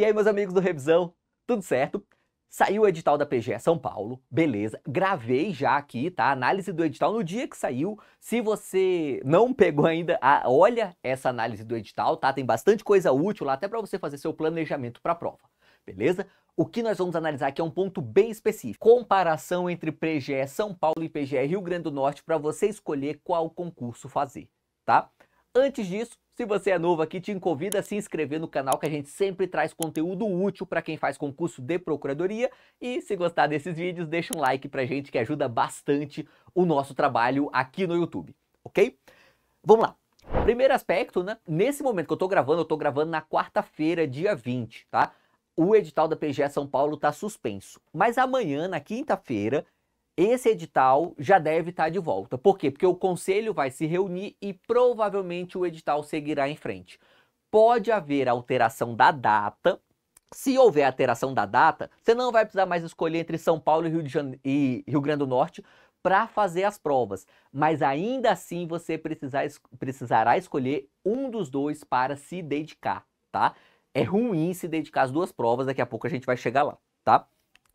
E aí, meus amigos do Revisão, tudo certo? Saiu o edital da PGE São Paulo, beleza. Gravei já aqui, tá? Análise do edital no dia que saiu. Se você não pegou ainda, a... olha essa análise do edital, tá? Tem bastante coisa útil lá, até para você fazer seu planejamento para a prova, beleza? O que nós vamos analisar aqui é um ponto bem específico. Comparação entre PGE São Paulo e PGE Rio Grande do Norte para você escolher qual concurso fazer, tá? Antes disso, se você é novo aqui, te convido a se inscrever no canal que a gente sempre traz conteúdo útil para quem faz concurso de procuradoria e se gostar desses vídeos, deixa um like a gente que ajuda bastante o nosso trabalho aqui no YouTube, OK? Vamos lá. Primeiro aspecto, né? Nesse momento que eu estou gravando, eu estou gravando na quarta-feira, dia 20, tá? O edital da PGE São Paulo está suspenso. Mas amanhã, na quinta-feira, esse edital já deve estar tá de volta. Por quê? Porque o conselho vai se reunir e provavelmente o edital seguirá em frente. Pode haver alteração da data. Se houver alteração da data, você não vai precisar mais escolher entre São Paulo e Rio, de Jane... e Rio Grande do Norte para fazer as provas. Mas ainda assim você precisar, precisará escolher um dos dois para se dedicar, tá? É ruim se dedicar às duas provas, daqui a pouco a gente vai chegar lá, tá?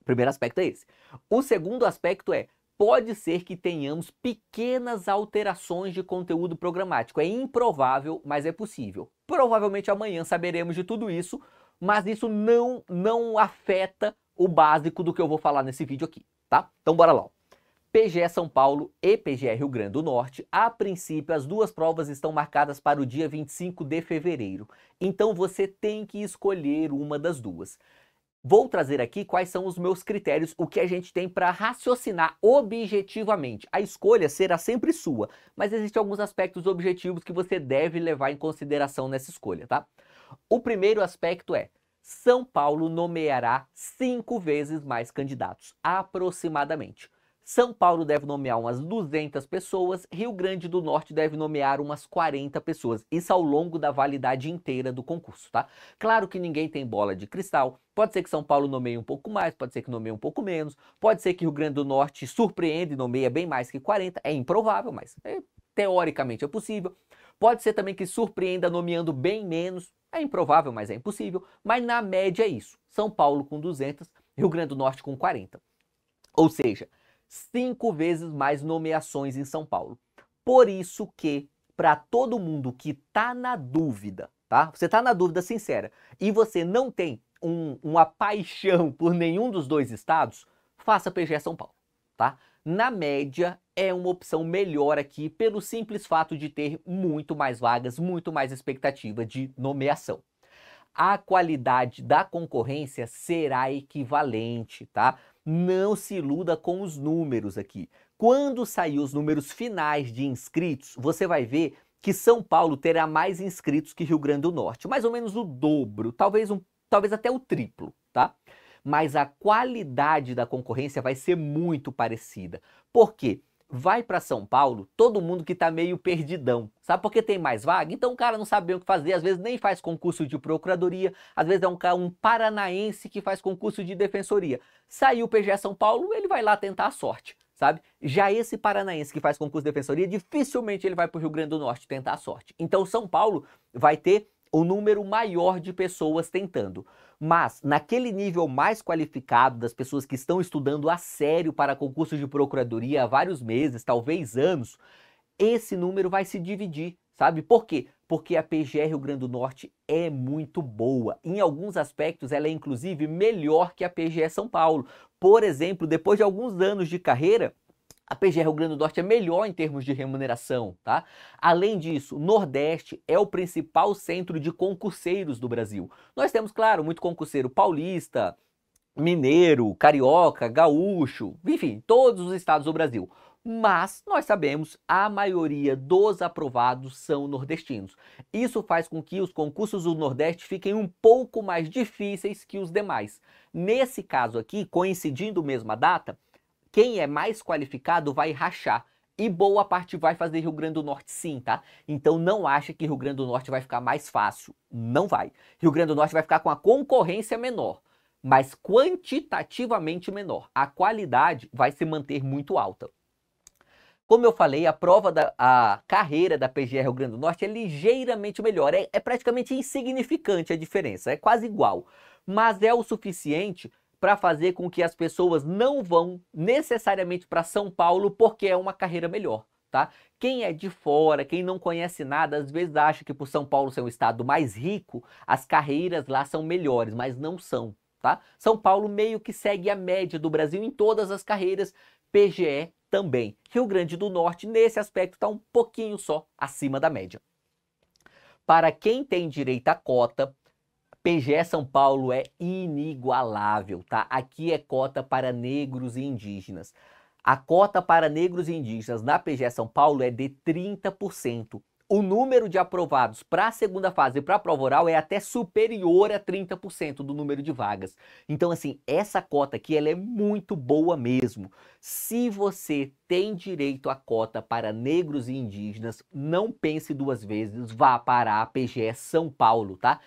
O primeiro aspecto é esse. O segundo aspecto é pode ser que tenhamos pequenas alterações de conteúdo programático. É improvável, mas é possível. Provavelmente amanhã saberemos de tudo isso, mas isso não não afeta o básico do que eu vou falar nesse vídeo aqui, tá? Então bora lá. PGE São Paulo e PGE Rio Grande do Norte. A princípio, as duas provas estão marcadas para o dia 25 de fevereiro. Então você tem que escolher uma das duas. Vou trazer aqui quais são os meus critérios, o que a gente tem para raciocinar objetivamente. A escolha será sempre sua, mas existem alguns aspectos objetivos que você deve levar em consideração nessa escolha, tá? O primeiro aspecto é: São Paulo nomeará cinco vezes mais candidatos, aproximadamente. São Paulo deve nomear umas 200 pessoas, Rio Grande do Norte deve nomear umas 40 pessoas. Isso ao longo da validade inteira do concurso, tá? Claro que ninguém tem bola de cristal. Pode ser que São Paulo nomeie um pouco mais, pode ser que nomeie um pouco menos, pode ser que Rio Grande do Norte surpreenda e nomeie bem mais que 40. É improvável, mas é, teoricamente é possível. Pode ser também que surpreenda nomeando bem menos. É improvável, mas é impossível. Mas na média é isso. São Paulo com 200, Rio Grande do Norte com 40. Ou seja, cinco vezes mais nomeações em São Paulo. Por isso que, para todo mundo que tá na dúvida, tá? Você tá na dúvida sincera e você não tem um, uma paixão por nenhum dos dois estados, faça PGE São Paulo, tá? Na média, é uma opção melhor aqui pelo simples fato de ter muito mais vagas, muito mais expectativa de nomeação. A qualidade da concorrência será equivalente, tá? não se iluda com os números aqui. Quando sair os números finais de inscritos, você vai ver que São Paulo terá mais inscritos que Rio Grande do Norte, mais ou menos o dobro, talvez um, talvez até o triplo, tá? Mas a qualidade da concorrência vai ser muito parecida. Por quê? Vai para São Paulo todo mundo que tá meio perdidão. Sabe por que tem mais vaga? Então o cara não sabe bem o que fazer, às vezes nem faz concurso de procuradoria, às vezes é um, um paranaense que faz concurso de defensoria. Saiu o PG São Paulo, ele vai lá tentar a sorte, sabe? Já esse paranaense que faz concurso de defensoria, dificilmente ele vai para o Rio Grande do Norte tentar a sorte. Então São Paulo vai ter o número maior de pessoas tentando. Mas, naquele nível mais qualificado, das pessoas que estão estudando a sério para concurso de procuradoria há vários meses, talvez anos, esse número vai se dividir, sabe? Por quê? Porque a PGR Rio Grande do Norte é muito boa. Em alguns aspectos, ela é inclusive melhor que a PGE São Paulo. Por exemplo, depois de alguns anos de carreira, a PGR Rio Grande do Norte é melhor em termos de remuneração, tá? Além disso, o Nordeste é o principal centro de concurseiros do Brasil. Nós temos, claro, muito concurseiro paulista, mineiro, carioca, gaúcho, enfim, todos os estados do Brasil. Mas nós sabemos a maioria dos aprovados são nordestinos. Isso faz com que os concursos do Nordeste fiquem um pouco mais difíceis que os demais. Nesse caso aqui, coincidindo mesmo a data, quem é mais qualificado vai rachar. E boa parte vai fazer Rio Grande do Norte sim, tá? Então não acha que Rio Grande do Norte vai ficar mais fácil. Não vai. Rio Grande do Norte vai ficar com a concorrência menor, mas quantitativamente menor. A qualidade vai se manter muito alta. Como eu falei, a prova da a carreira da PGR Rio Grande do Norte é ligeiramente melhor. É, é praticamente insignificante a diferença, é quase igual. Mas é o suficiente para fazer com que as pessoas não vão necessariamente para São Paulo porque é uma carreira melhor. Tá? Quem é de fora, quem não conhece nada, às vezes acha que por São Paulo ser um estado mais rico, as carreiras lá são melhores, mas não são, tá? São Paulo meio que segue a média do Brasil em todas as carreiras, PGE também. Rio Grande do Norte, nesse aspecto, está um pouquinho só acima da média. Para quem tem direito à cota, PGE São Paulo é inigualável, tá? Aqui é cota para negros e indígenas. A cota para negros e indígenas na PGE São Paulo é de 30%. O número de aprovados para a segunda fase e para a prova oral é até superior a 30% do número de vagas. Então, assim, essa cota aqui ela é muito boa mesmo. Se você tem direito à cota para negros e indígenas, não pense duas vezes, vá para a PGE São Paulo, tá?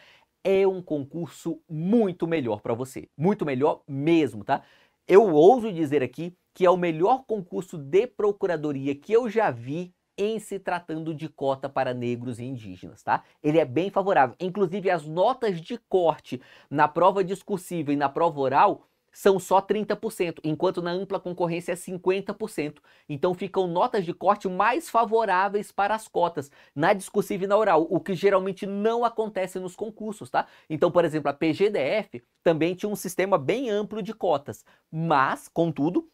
é um concurso muito melhor para você. Muito melhor mesmo, tá? Eu ouso dizer aqui que é o melhor concurso de procuradoria que eu já vi em se tratando de cota para negros e indígenas, tá? Ele é bem favorável. Inclusive, as notas de corte na prova discursiva e na prova oral são só 30%, enquanto na ampla concorrência é 50%. Então ficam notas de corte mais favoráveis para as cotas, na discursiva e na oral, o que geralmente não acontece nos concursos, tá? Então, por exemplo, a PGDF também tinha um sistema bem amplo de cotas, mas, contudo,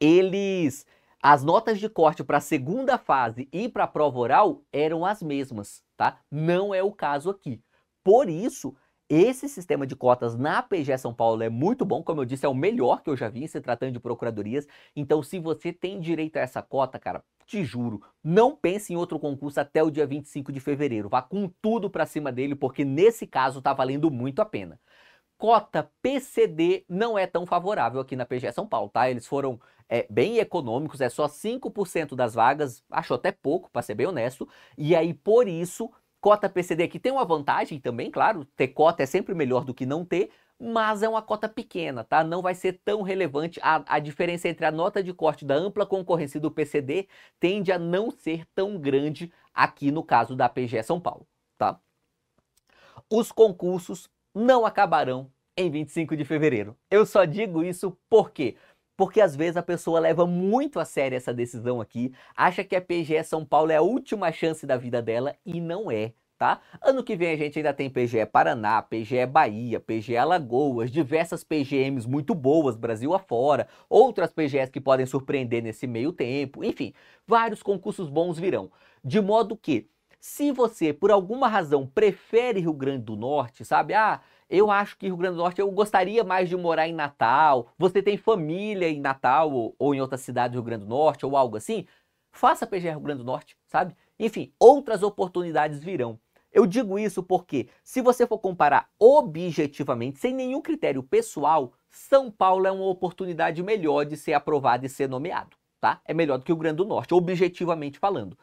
eles as notas de corte para a segunda fase e para a prova oral eram as mesmas, tá? Não é o caso aqui. Por isso, esse sistema de cotas na PG São Paulo é muito bom, como eu disse, é o melhor que eu já vi se tratando de procuradorias. Então, se você tem direito a essa cota, cara, te juro, não pense em outro concurso até o dia 25 de fevereiro. Vá com tudo para cima dele, porque nesse caso tá valendo muito a pena. Cota PCD não é tão favorável aqui na PGE São Paulo, tá? Eles foram é, bem econômicos, é só 5% das vagas, acho até pouco, para ser bem honesto, e aí por isso Cota PCD que tem uma vantagem também, claro, ter cota é sempre melhor do que não ter, mas é uma cota pequena, tá? Não vai ser tão relevante. A, a diferença entre a nota de corte da ampla concorrência e do PCD tende a não ser tão grande aqui no caso da PGE São Paulo, tá? Os concursos não acabarão em 25 de fevereiro. Eu só digo isso porque porque às vezes a pessoa leva muito a sério essa decisão aqui, acha que a PGE São Paulo é a última chance da vida dela e não é. Tá? Ano que vem a gente ainda tem PGE Paraná, PGE Bahia, PGE Alagoas, diversas PGMs muito boas Brasil afora, outras PGEs que podem surpreender nesse meio tempo, enfim, vários concursos bons virão. De modo que se você, por alguma razão, prefere Rio Grande do Norte, sabe? Ah, eu acho que Rio Grande do Norte eu gostaria mais de morar em Natal. Você tem família em Natal ou, ou em outra cidade do Rio Grande do Norte ou algo assim? Faça PGR Rio Grande do Norte, sabe? Enfim, outras oportunidades virão. Eu digo isso porque, se você for comparar objetivamente, sem nenhum critério pessoal, São Paulo é uma oportunidade melhor de ser aprovado e ser nomeado, tá? É melhor do que o Grande do Norte, objetivamente falando.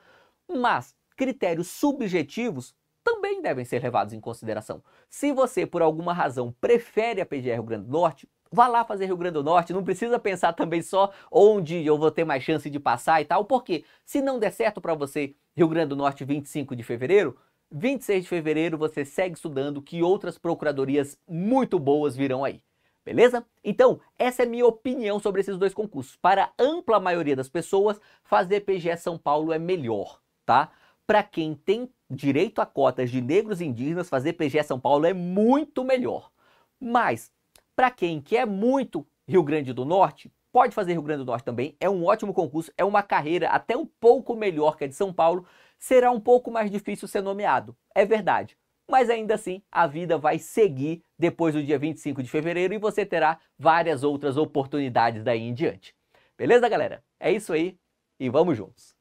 Mas, critérios subjetivos também devem ser levados em consideração. Se você, por alguma razão, prefere a PGR Rio Grande do Norte, vá lá fazer Rio Grande do Norte, não precisa pensar também só onde eu vou ter mais chance de passar e tal, porque se não der certo para você Rio Grande do Norte 25 de fevereiro, 26 de fevereiro você segue estudando que outras procuradorias muito boas virão aí. Beleza? Então, essa é minha opinião sobre esses dois concursos. Para a ampla maioria das pessoas, fazer PGE São Paulo é melhor, tá? para quem tem direito a cotas de negros e indígenas, fazer PGE São Paulo é muito melhor. Mas, para quem quer é muito Rio Grande do Norte, pode fazer Rio Grande do Norte também. É um ótimo concurso, é uma carreira até um pouco melhor que a de São Paulo. Será um pouco mais difícil ser nomeado, é verdade. Mas ainda assim, a vida vai seguir depois do dia 25 de fevereiro e você terá várias outras oportunidades daí em diante. Beleza, galera? É isso aí e vamos juntos!